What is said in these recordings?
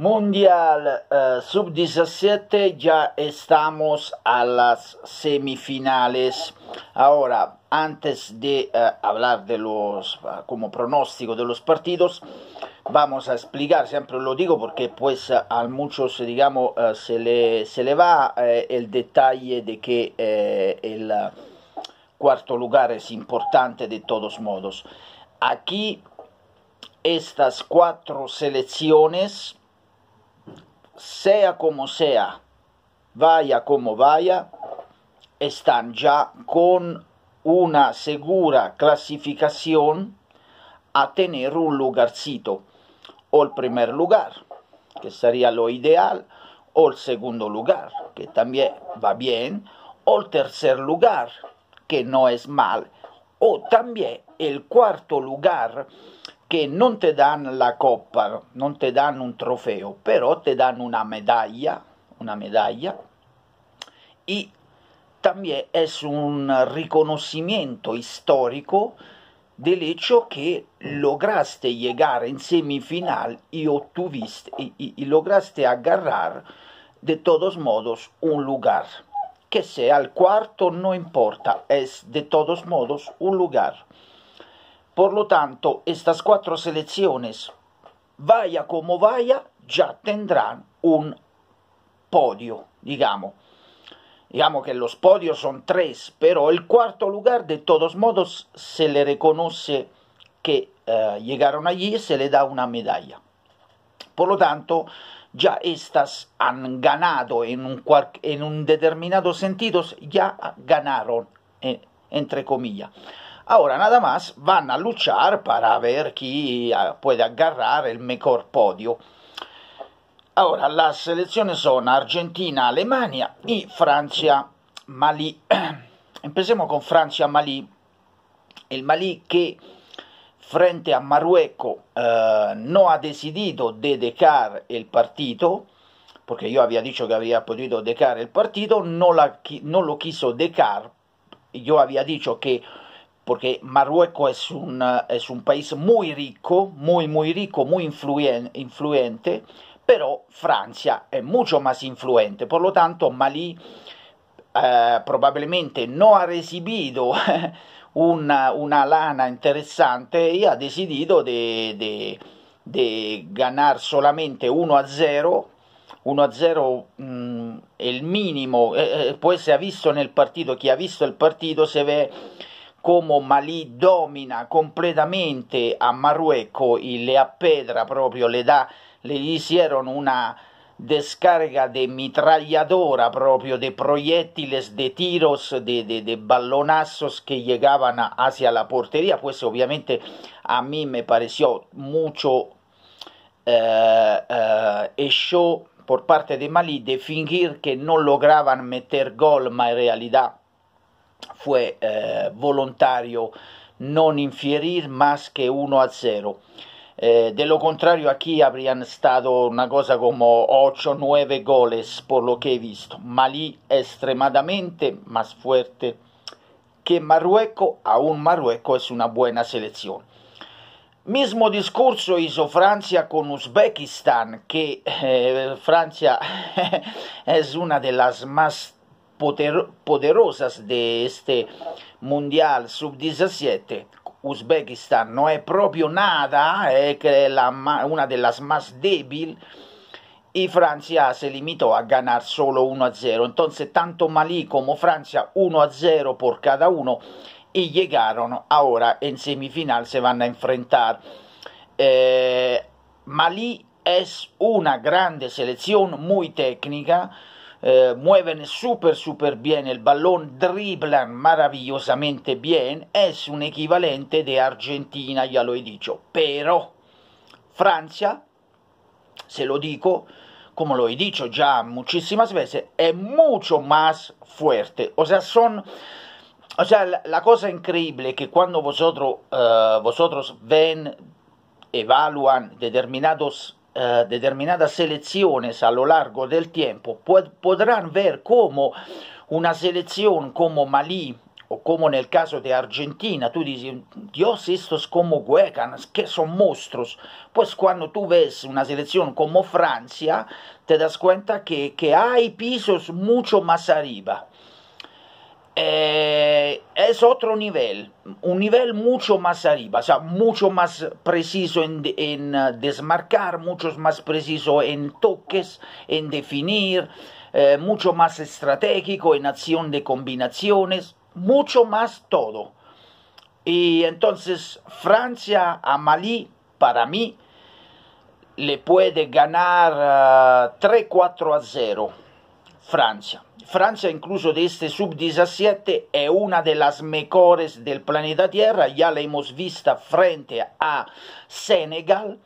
Mundial eh, sub-17 ya estamos a las semifinales. Ahora, antes de eh, hablar de los, eh, como pronóstico de los partidos, vamos a explicar, siempre lo digo porque pues a muchos, digamos, se le, se, le, va el detalle de que el cuarto lugar es importante de todos modos. Aquí estas cuatro selecciones sea como sea, vaya como vaya, están ya con una segura clasificación a tener un lugarcito, o el primer lugar, que sería lo ideal, o el segundo lugar, que también va bien, o el tercer lugar, que no es mal, o también el cuarto lugar, que no te dan la copa, no te dan un trofeo, pero te dan una medalla una medalla y también es un reconocimiento histórico del hecho que lograste llegar en semifinal y obtuviste y, lograste agarrar de todos modos un lugar. Que sea el cuarto, no importa, es de todos modos un lugar. Por lo tanto, estas cuatro selecciones, vaya como vaya, ya tendrán un podio, digamos. Digamos que los podios son tres, pero el cuarto lugar de todos modos se le reconoce que eh, llegaron allí y se le da una medalla. Por lo tanto, ya estas han ganado en un, determinado sentido, ya ganaron, eh, entre comillas. Ahora nada más van a luchar para ver chi eh, puede agarrar el mejor podio. Ahora las selecciones sono Argentina, Alemania y Francia, Malí. Empecemos con Francia, Malí. El Malí que frente a Marruecos eh, no ha decidido dedicar el partido, porque yo había dicho que había podido decar el partido, no, la, non lo quiso decar. Yo avevo detto che porque Marruecos es un, es un país muy rico, muy, muy rico, muy influyen, influente, pero Francia es mucho más influente. Por lo tanto, Malí eh, probablemente no ha recibido una, una, lana interesante y ha decidido de, de, de ganar solamente 1 a 0 1 a 0 mh, mm, è il minimo, eh, eh poi se ha visto nel partito, chi ha visto il partito se vede come Malì domina completamente a Marruecco y le appedra proprio, le da, le hicieron una descarga de mitragliadora proprio, di proiettili, di tiros, di de, che llegavano hacia la porteria. Questo ovviamente a mí me pareció molto eh, eh, show por parte di Malí di fingir che non logravano meter gol, ma in realtà fu eh, voluntario non infierir más che 1 a 0. Eh, de lo contrario, aquí habrían stato una cosa come 8 9 goles, por lo che he visto. Malí estremamente más fuerte que Marruecos, un Marruecos è una buona selezione Mismo discorso hizo Francia con Uzbekistan che eh, Francia è una delle las más poder, poderosas de este Mundial Sub-17. Uzbekistán no es propio nada, eh, es eh, una de las más débiles y Francia se limitó a ganar solo 1-0. Entonces, tanto Malí como Francia 1-0 por cada uno y llegaron ahora en semifinal, se van a enfrentar. Eh, Malí es una grande selección, muy técnica eh, mueven súper, súper bene il balón, driblan maravillosamente bene, è un equivalente di Argentina, ya lo he dicho. Pero Francia, se lo dico, come lo he dicho ya muchísimas veces, es mucho más fuerte. O sea, son... O sea, la, la cosa increíble è che quando vosotros, uh, vosotros ven, evalúan determinados eh, determinata a lo largo del tempo podrán ver como una selección como Malí o como en el caso de Argentina, tú dices, Dios, estos como huecanas, que son monstruos. Pues cuando tú ves una selección como Francia, te das cuenta que, que hay pisos mucho más arriba. Eh, es otro nivel, un nivel mucho más arriba, sea, mucho más preciso en, eh, desmarcar, mucho más preciso en toques, en definir, eh, mucho más estratégico en acción de combinaciones, mucho más todo. Y entonces Francia a Malí, para mí, le puede ganar 3-4 a 0. Francia. Francia incluso de este sub-17 es una de las mejores del planeta Tierra, ya la hemos vista frente a Senegal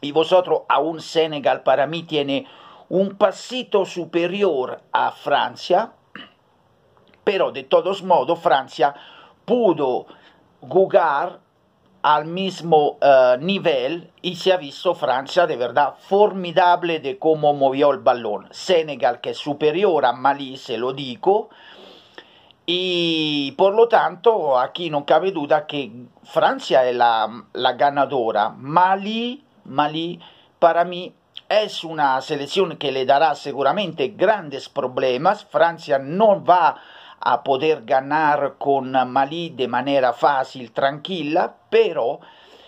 y vosotros aún Senegal para mí tiene un pasito superior a Francia, pero de todos modos Francia pudo jugar al mismo uh, nivel y se ha visto Francia de verdad formidable de cómo movió el balón. Senegal que es superior a Malí, se lo digo. Y por lo tanto, aquí no cabe duda que Francia es la, la ganadora. Malí, Malí, para mí es una selección que le dará seguramente grandes problemas. Francia no va a a poter ganar con Malí de maniera facile, tranquilla, però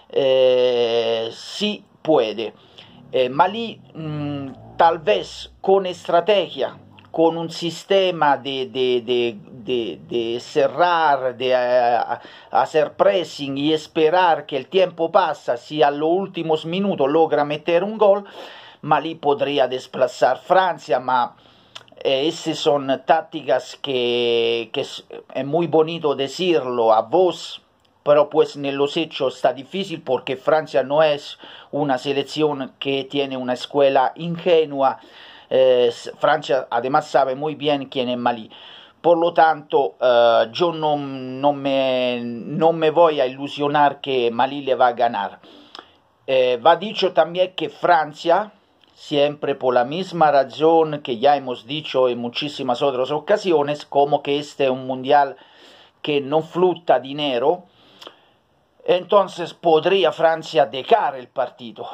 eh, sí puede. Eh, Malí mmm, con estrategia, con un sistema di de, di eh, hacer pressing e sperare che il tempo passa, si a los últimos minutos logra meter un gol, Malí potrebbe desplazar Francia, ma eh, ese son tácticas que, que es, es, muy bonito decirlo a vos, pero pues en los hechos está difícil porque Francia no es una selección que tiene una escuela ingenua. Eh, Francia además sabe muy bien quién es Malí. Por lo tanto, eh, yo no, no, me, no me voy a ilusionar que Malí le va a ganar. Eh, va dicho también que Francia siempre por la misma razón que ya hemos dicho en muchísimas otras ocasiones, como que este es un mundial que no fluta dinero, entonces podría Francia dejar el partido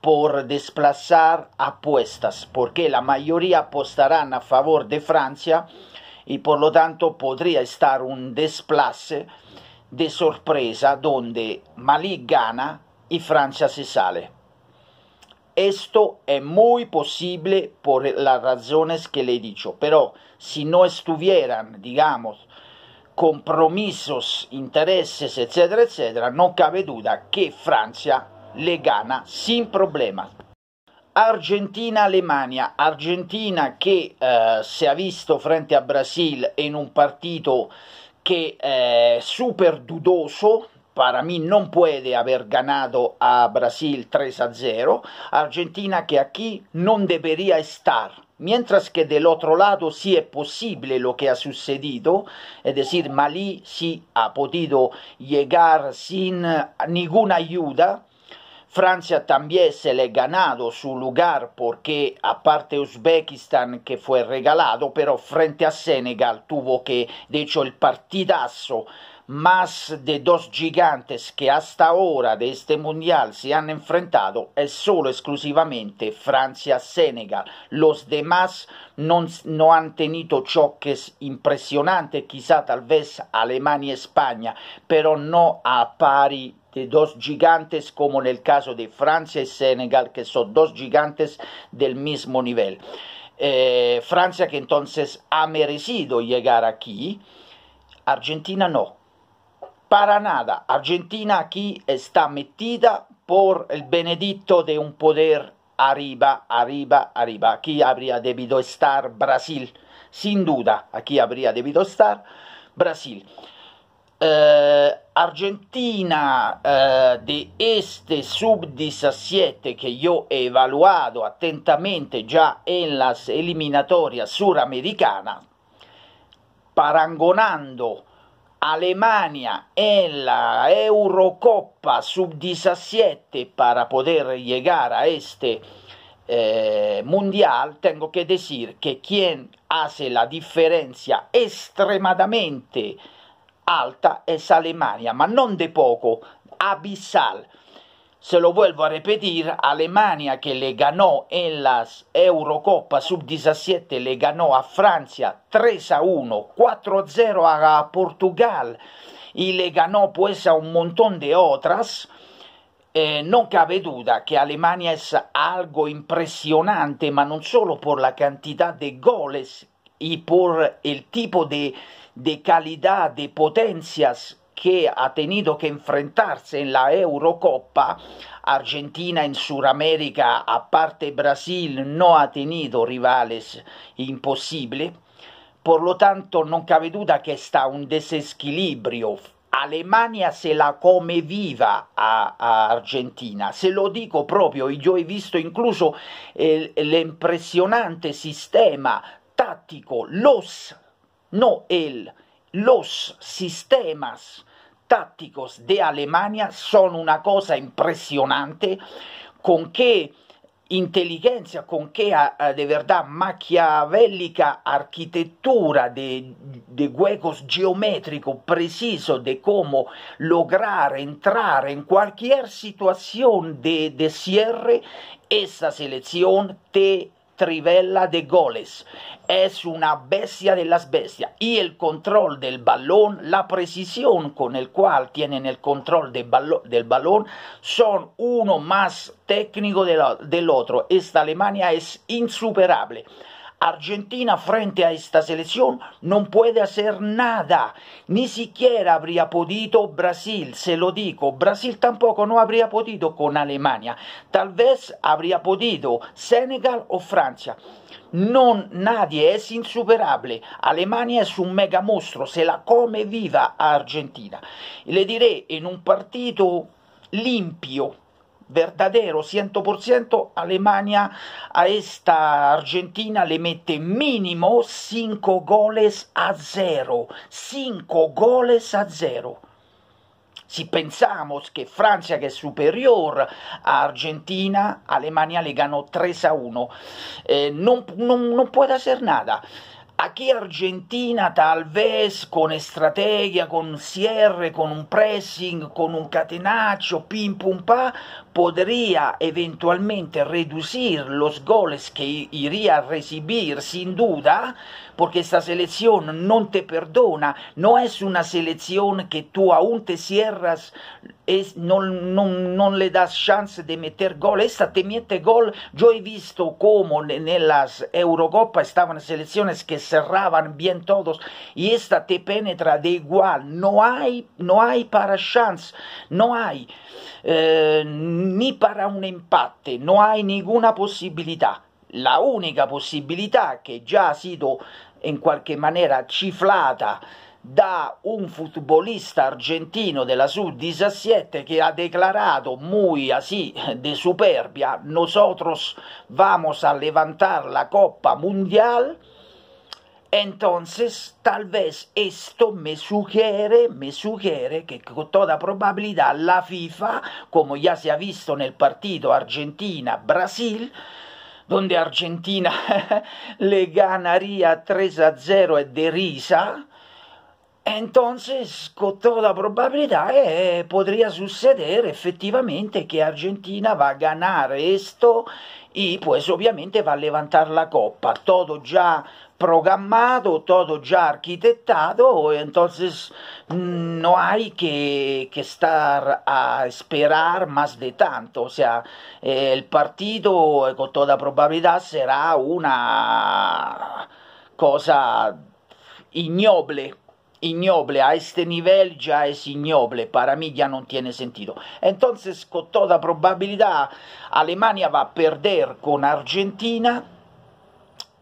por desplazar apuestas, porque la mayoría apostarán a favor de Francia y por lo tanto podría estar un desplace de sorpresa donde Malí gana y Francia se sale. Esto es muy posible por las razones que le he dicho, pero si no estuvieran, digamos, compromisos, intereses, etcétera, etcétera, no cabe duda que Francia le gana sin problemas. Argentina-Alemania, Argentina che eh, si è visto frente a Brasil in un partito che è eh, super dudoso para mí no puede haber ganado a Brasil 3 a 0. Argentina que aquí no debería estar. Mientras que del otro lado sí es posible lo que ha sucedido, es decir, Malí sí ha podido llegar sin eh, ninguna ayuda. Francia también se le ha ganado su lugar porque aparte Uzbekistán que fue regalado, pero frente a Senegal tuvo que, de hecho, el partidazo más de dos gigantes que hasta ahora de este mundial se han enfrentado es solo exclusivamente Francia-Senegal. Los demás no, no han tenido choques impresionantes, quizá tal vez Alemania-España, pero no a pari de dos gigantes como en el caso de Francia y Senegal, que son dos gigantes del mismo nivel. Eh, Francia que entonces ha merecido llegar aquí, Argentina no. Para nada, Argentina aquí está metida por el benedicto de un poder arriba, arriba, arriba. Aquí habría debido estar Brasil, sin duda, aquí habría debido estar Brasil. Eh, Argentina eh, de este sub-17 que yo he evaluado atentamente ya en las eliminatorias suramericanas, parangonando Alemania en la Eurocopa Sub-17 per poter arrivare a este eh, mundial, tengo que decir que quien hace la differenza estremamente alta è Alemania, ma non di poco, abissale se lo vuelvo a repetir, Alemania che le ganò en la Eurocopa Sub-17, le ganò a Francia 3 a 1, 4 0 a Portugal e le ganò pues a un montón de otras. Eh, non cabe duda che Alemania es algo impresionante, ma non solo per la quantità di goles e por el tipo di qualità, di potenzias que ha tenido que enfrentarse en la Eurocopa. Argentina en Sudamérica, aparte Brasil, no ha tenido rivales imposibles. Por lo tanto, non cabe duda che sta un desequilibrio. Alemania se la come viva a, a, Argentina, se lo dico proprio, io ho visto incluso eh, l'impressionante sistema tattico, los, no el, los sistemas tácticos de Alemania son una cosa impresionante, con qué inteligencia, con qué ah, ah, de verdad maquiavélica arquitectura de, de huecos geométrico precisos de cómo lograr entrar en cualquier situación de, de cierre, esa selección te trivela de goles. Es una bestia de las bestias. Y el control del balón, la precisión con el cual tienen el control del, balón, son uno más técnico del otro. Esta Alemania es insuperable. Argentina frente a esta selección no puede hacer nada. Ni siquiera habría podido Brasil, se lo digo. Brasil tampoco no habría podido con Alemania. Tal vez habría podido Senegal o Francia. Non, nadie, es insuperable. Alemania es un mega mostro, se la come viva a Argentina. Le diré in un partito limpio verdadero 100%, Alemania a esta Argentina le mette mínimo 5 goles a 0. 5 goles a 0. Se pensiamo che Francia che è superiore a Argentina, Alemania le ganò 3 a 1. Eh, non, non, non può essere nada. Aquí Argentina talvez con strategia, con cierre, con un pressing, con un catenaccio, pim pum pa, potrebbe eventualmente reducir los goles che iria a recibir sin duda, perché questa selezione non te perdona, non è una selección que tú aún te cierras, e non, no, no le das chance di meter gol, questa te mette gol, io ho visto come en las Eurocopa estaban selecciones que cerraban bien todos y esta te penetra de igual. No hay, no hay para chance, no hay eh, ni para un empate, no hay ninguna posibilidad. La única posibilidad que ya ha sido en qualche manera ciflata da un futbolista argentino la su 17 que ha declarado muy así de superbia, nosotros vamos a levantar la copa Mundial Entonces, tal vez esto me sugiere, me sugiere que con toda probabilidad la FIFA, como ya se ha visto en el partido Argentina-Brasil, donde Argentina le ganaría 3 a 0 de risa, entonces con toda probabilidad eh, eh, podría suceder efectivamente que Argentina va a ganar esto y pues obviamente va a levantar la copa. Todo ya programmato, todo già arquitectado, entonces mm, no hay que, que, estar a esperar más de tanto. O sea, el partido con toda probabilidad será una cosa ignoble. Ignoble, a este nivel ya es ignoble, para mí ya no tiene sentido. Entonces, con toda probabilidad, Alemania va a perder con Argentina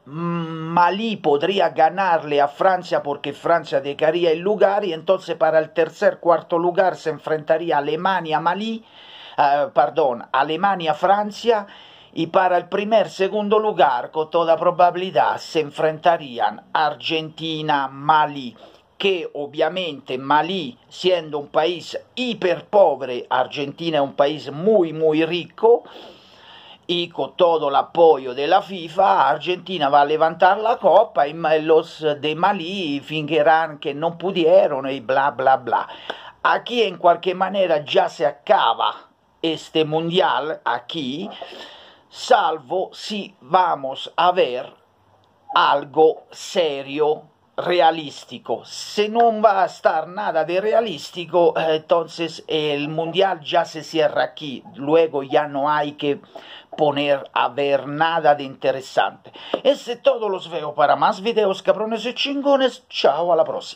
Mm, Malí podría ganarle a Francia porque Francia dejaría el lugar y entonces para el tercer cuarto lugar se enfrentaría Alemania Malí eh, perdón Alemania Francia y para el primer segundo lugar con toda probabilidad se enfrentarían Argentina Malí che ovviamente Malì, siendo un paese iperpovere, Argentina è un paese molto molto ricco, y con tutto l'appoggio della FIFA, Argentina va a levantare la Coppa e los de Malí fingirán que no pudieron e bla, bla, bla. Aquí in qualche maniera già si accava este mundial, aquí, salvo si vamos a ver algo serio realístico. Si no va a estar nada de realístico, eh, entonces el mundial ya se cierra aquí. Luego ya no hay que poner a ver nada de interesante. Ese todo los veo para más videos, cabrones y chingones. Chao, a la próxima.